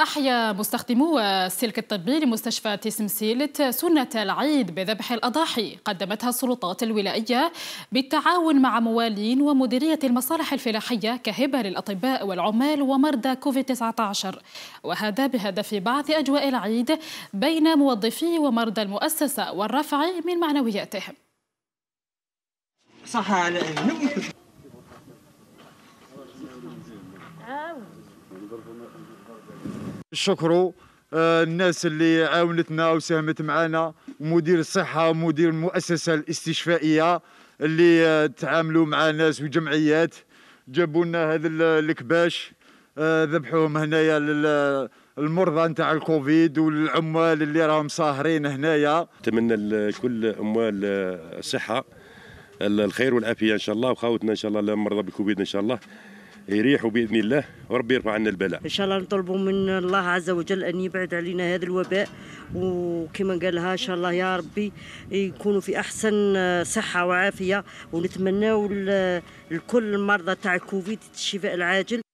أحيا مستخدمو السلك الطبي لمستشفى تسمسيلة سنة العيد بذبح الأضاحي قدمتها السلطات الولائية بالتعاون مع موالين ومديرية المصالح الفلاحية كهبة للأطباء والعمال ومرضى كوفيد-19 وهذا بهدف بعث أجواء العيد بين موظفي ومرضى المؤسسة والرفع من معنوياتهم صح نشكروا آه، الناس اللي عاونتنا وساهمت معنا ومدير الصحه ومدير المؤسسه الاستشفائيه اللي آه، تعاملوا مع ناس وجمعيات جابوا لنا هذا الكباش آه، ذبحوهم هنايا للمرضى نتاع الكوفيد والعمال اللي راهم ساهرين هنايا نتمنى لكل اموال الصحه الخير والعافيه ان شاء الله وخاوتنا ان شاء الله المرضى بالكوفيد ان شاء الله يريحوا باذن الله وربي يرفع عنا البلاء ان شاء الله نطلبوا من الله عز وجل ان يبعد علينا هذا الوباء وكما قالها ان شاء الله يا ربي يكونوا في احسن آه، صحه وعافيه ونتمناو آه، لكل المرضى تاع الكوفيد الشفاء العاجل